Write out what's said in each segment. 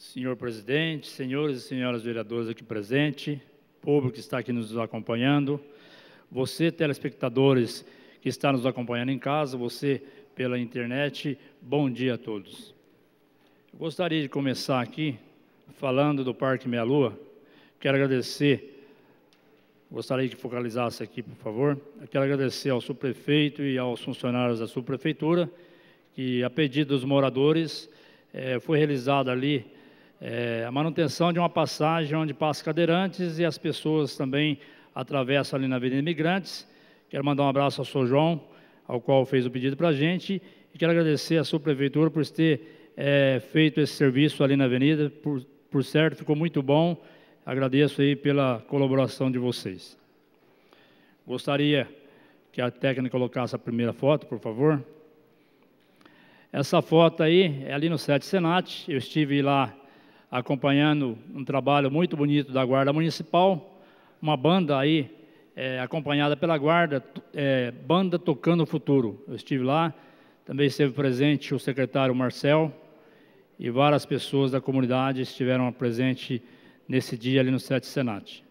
senhor presidente, senhores e senhoras vereadores aqui presentes, público que está aqui nos acompanhando, você, telespectadores que está nos acompanhando em casa, você pela internet, bom dia a todos. Eu gostaria de começar aqui falando do Parque Meia Lua. Quero agradecer, gostaria que focalizasse aqui, por favor. quero agradecer ao subprefeito e aos funcionários da subprefeitura, que, a pedido dos moradores, eh, foi realizada ali é, a manutenção de uma passagem onde passam cadeirantes e as pessoas também atravessam ali na Avenida Imigrantes. Quero mandar um abraço ao Sr. João, ao qual fez o pedido para a gente, e quero agradecer à sua prefeitura por ter é, feito esse serviço ali na avenida, por, por certo, ficou muito bom. Agradeço aí pela colaboração de vocês. Gostaria que a técnica colocasse a primeira foto, por favor. Essa foto aí é ali no Sete Senat. Eu estive lá acompanhando um trabalho muito bonito da Guarda Municipal, uma banda aí é, acompanhada pela Guarda, é, Banda Tocando o Futuro. Eu estive lá, também esteve presente o secretário Marcel e várias pessoas da comunidade estiveram presentes nesse dia ali no Sete Senat.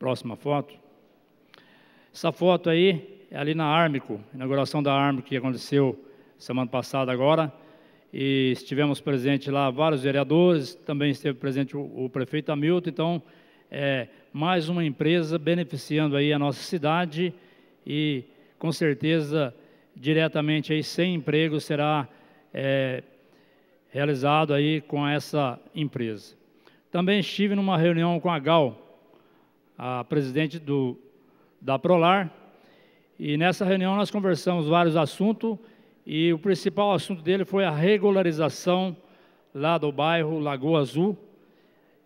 Próxima foto. Essa foto aí é ali na Ármico, inauguração da Ármico que aconteceu semana passada agora e estivemos presentes lá vários vereadores, também esteve presente o, o prefeito Hamilton, então é mais uma empresa beneficiando aí a nossa cidade e com certeza diretamente aí sem emprego será é, realizado aí com essa empresa. Também estive numa reunião com a Gal, a presidente do, da Prolar, e nessa reunião nós conversamos vários assuntos e o principal assunto dele foi a regularização lá do bairro Lagoa Azul.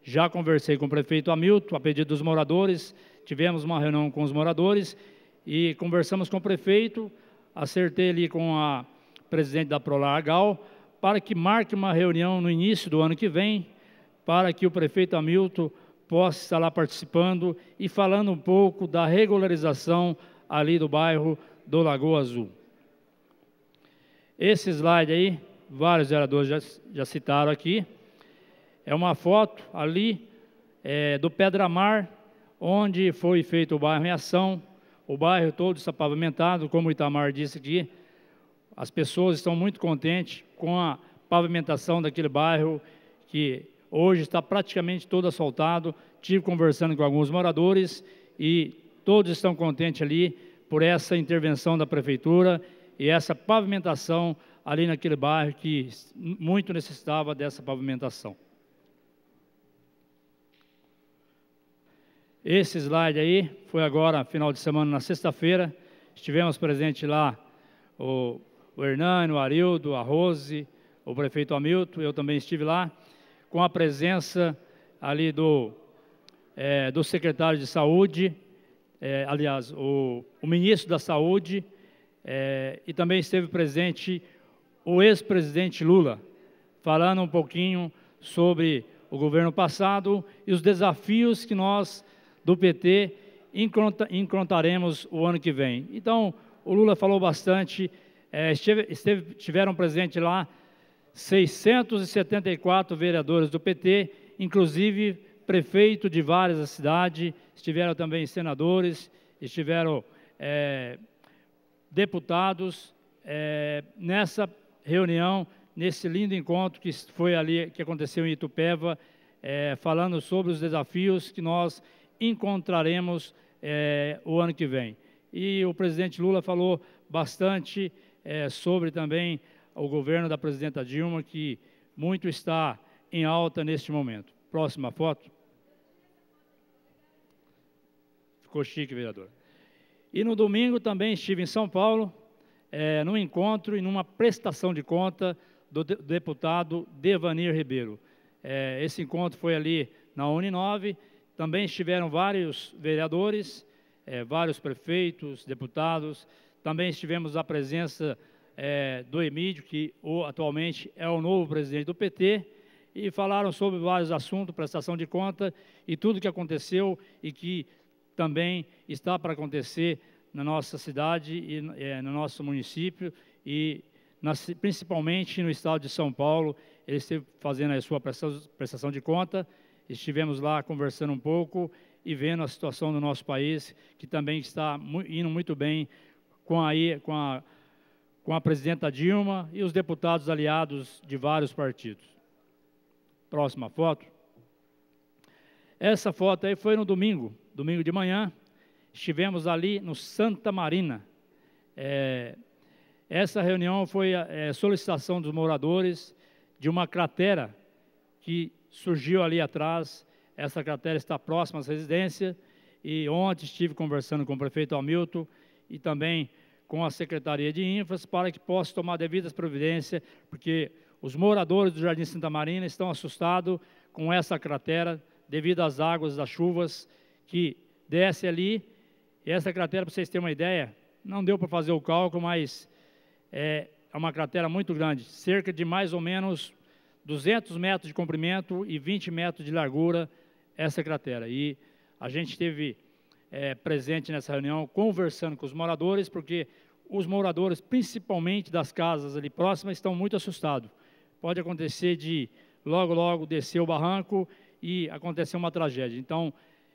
Já conversei com o prefeito Hamilton, a pedido dos moradores, tivemos uma reunião com os moradores e conversamos com o prefeito, acertei ali com a presidente da Prolargal para que marque uma reunião no início do ano que vem, para que o prefeito Hamilton possa estar lá participando e falando um pouco da regularização ali do bairro do Lagoa Azul. Esse slide aí, vários vereadores já, já citaram aqui, é uma foto ali é, do Pedramar, onde foi feito o bairro em ação, o bairro todo está pavimentado, como o Itamar disse aqui, as pessoas estão muito contentes com a pavimentação daquele bairro que hoje está praticamente todo assaltado. Tive conversando com alguns moradores e todos estão contentes ali por essa intervenção da prefeitura e essa pavimentação ali naquele bairro que muito necessitava dessa pavimentação. Esse slide aí foi agora, final de semana, na sexta-feira. Estivemos presentes lá o, o Hernani, o Arildo, a Rose, o prefeito Hamilton, eu também estive lá, com a presença ali do, é, do secretário de saúde, é, aliás, o, o ministro da saúde, é, e também esteve presente o ex-presidente Lula, falando um pouquinho sobre o governo passado e os desafios que nós, do PT, encontraremos o ano que vem. Então, o Lula falou bastante, é, esteve, esteve, tiveram presente lá 674 vereadores do PT, inclusive prefeito de várias cidades, estiveram também senadores, estiveram é, deputados é, nessa reunião, nesse lindo encontro que foi ali, que aconteceu em Itupeva, é, falando sobre os desafios que nós encontraremos é, o ano que vem. E o presidente Lula falou bastante é, sobre também o governo da presidenta Dilma, que muito está em alta neste momento. Próxima foto. Ficou chique, vereador. E no domingo também estive em São Paulo, é, num encontro e numa prestação de conta do de deputado Devanir Ribeiro. É, esse encontro foi ali na Uninove, também estiveram vários vereadores, é, vários prefeitos, deputados, também estivemos a presença é, do Emílio, que o, atualmente é o novo presidente do PT, e falaram sobre vários assuntos, prestação de conta e tudo que aconteceu e que também está para acontecer na nossa cidade e é, no nosso município e na, principalmente no estado de São Paulo. Ele esteve fazendo a sua prestação de conta, estivemos lá conversando um pouco e vendo a situação do nosso país, que também está indo muito bem com a, com, a, com a presidenta Dilma e os deputados aliados de vários partidos. Próxima foto. Essa foto aí foi no domingo, domingo de manhã, estivemos ali no Santa Marina. É, essa reunião foi a é, solicitação dos moradores de uma cratera que surgiu ali atrás. Essa cratera está próxima à residência e ontem estive conversando com o prefeito Hamilton e também com a Secretaria de Infras para que possa tomar devidas providências, porque os moradores do Jardim Santa Marina estão assustados com essa cratera devido às águas das chuvas que desce ali. Essa cratera, para vocês terem uma ideia, não deu para fazer o cálculo, mas é, é uma cratera muito grande, cerca de mais ou menos 200 metros de comprimento e 20 metros de largura essa cratera. E a gente teve é, presente nessa reunião, conversando com os moradores, porque os moradores, principalmente das casas ali próximas, estão muito assustados. Pode acontecer de logo, logo descer o barranco e acontecer uma tragédia. Então,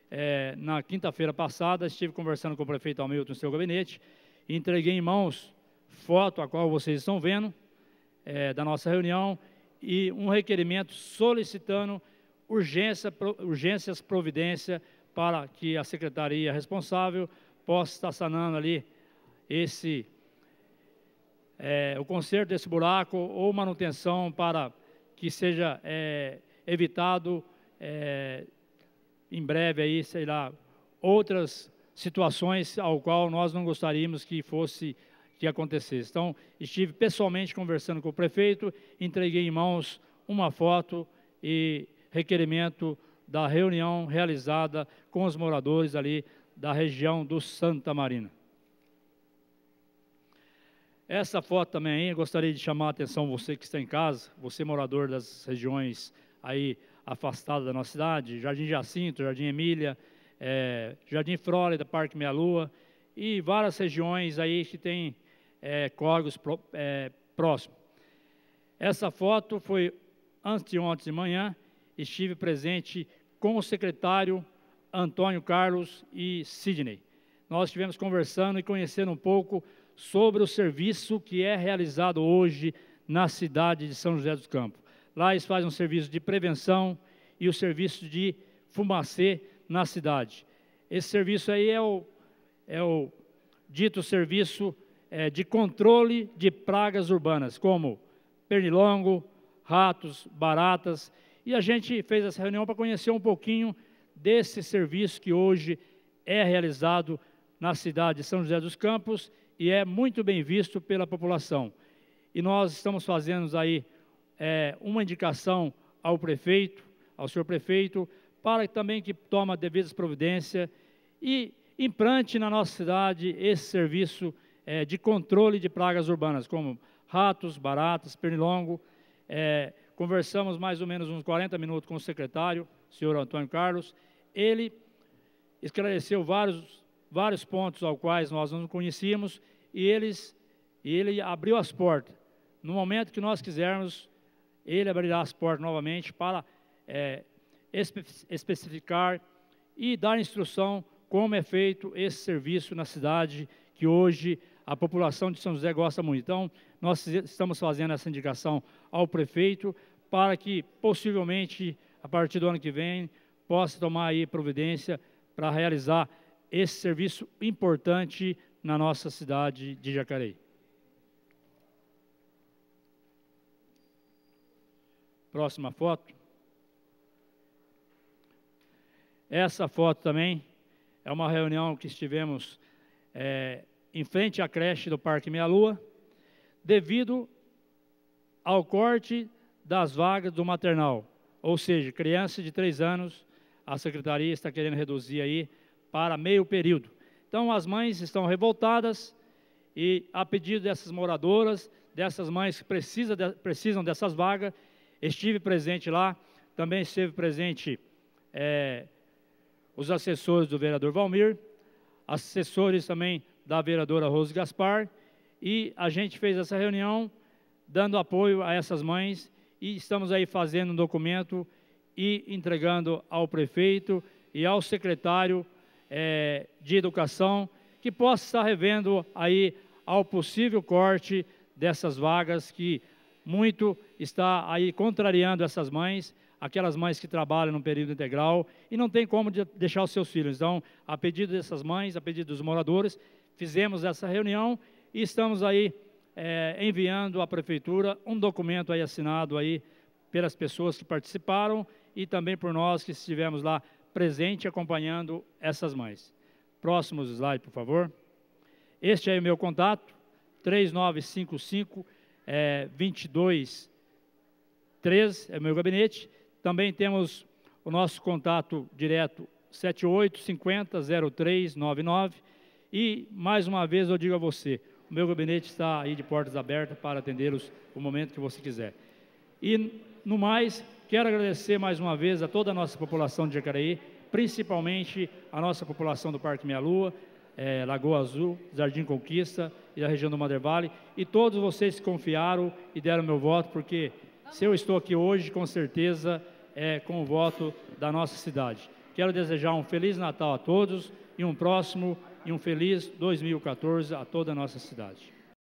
é, na quinta-feira passada, estive conversando com o prefeito Hamilton no seu gabinete entreguei em mãos foto, a qual vocês estão vendo, é, da nossa reunião, e um requerimento solicitando urgência, pro, urgências providência para que a secretaria responsável possa estar sanando ali esse é, o conserto desse buraco ou manutenção para que seja é, evitado é, em breve aí, sei lá, outras situações ao qual nós não gostaríamos que fosse que acontecesse. Então, estive pessoalmente conversando com o prefeito, entreguei em mãos uma foto e requerimento da reunião realizada com os moradores ali da região do Santa Marina. Essa foto também aí, gostaria de chamar a atenção você que está em casa, você morador das regiões aí afastada da nossa cidade, Jardim Jacinto, Jardim Emília, é, Jardim Frólida, Parque Meia Lua, e várias regiões aí que tem é, é, próximos. Essa foto foi anteontem de manhã, estive presente com o secretário Antônio Carlos e Sidney. Nós estivemos conversando e conhecendo um pouco sobre o serviço que é realizado hoje na cidade de São José dos Campos. Lá eles fazem um serviço de prevenção e o um serviço de fumacê na cidade. Esse serviço aí é o, é o dito serviço é, de controle de pragas urbanas, como pernilongo, ratos, baratas. E a gente fez essa reunião para conhecer um pouquinho desse serviço que hoje é realizado na cidade de São José dos Campos e é muito bem visto pela população. E nós estamos fazendo aí é, uma indicação ao prefeito, ao senhor prefeito, para também que toma devidas providências e implante na nossa cidade esse serviço é, de controle de pragas urbanas, como ratos, baratas, pernilongo. É, conversamos mais ou menos uns 40 minutos com o secretário, o senhor Antônio Carlos. Ele esclareceu vários, vários pontos aos quais nós não conhecíamos e eles, e ele abriu as portas. No momento que nós quisermos, ele abrirá as portas novamente para é, especificar e dar instrução como é feito esse serviço na cidade que hoje a população de São José gosta muito. Então, nós estamos fazendo essa indicação ao prefeito para que possivelmente a partir do ano que vem possa tomar aí providência para realizar esse serviço importante na nossa cidade de Jacareí. Próxima foto. Essa foto também é uma reunião que estivemos é, em frente à creche do Parque Meia Lua, devido ao corte das vagas do maternal. Ou seja, crianças de três anos, a secretaria está querendo reduzir aí para meio período. Então, as mães estão revoltadas e, a pedido dessas moradoras, dessas mães que precisa de, precisam dessas vagas, estive presente lá, também esteve presente é, os assessores do vereador Valmir, assessores também da vereadora Rose Gaspar, e a gente fez essa reunião dando apoio a essas mães e estamos aí fazendo um documento e entregando ao prefeito e ao secretário é, de educação que possa estar revendo aí ao possível corte dessas vagas que muito está aí contrariando essas mães, aquelas mães que trabalham no período integral e não tem como de deixar os seus filhos. Então, a pedido dessas mães, a pedido dos moradores, fizemos essa reunião e estamos aí é, enviando à prefeitura um documento aí assinado aí pelas pessoas que participaram e também por nós que estivemos lá presente acompanhando essas mães. Próximos slide, por favor. Este é o meu contato, 3955 é, 22 é meu gabinete. Também temos o nosso contato direto 7850-0399. e mais uma vez eu digo a você, o meu gabinete está aí de portas abertas para atendê-los no momento que você quiser. E no mais, quero agradecer mais uma vez a toda a nossa população de Jacareí, principalmente a nossa população do Parque Meia Lua, é, Lagoa Azul, Jardim Conquista e da região do Mother Valley. E todos vocês confiaram e deram meu voto, porque se eu estou aqui hoje, com certeza é com o voto da nossa cidade. Quero desejar um Feliz Natal a todos e um próximo e um feliz 2014 a toda a nossa cidade.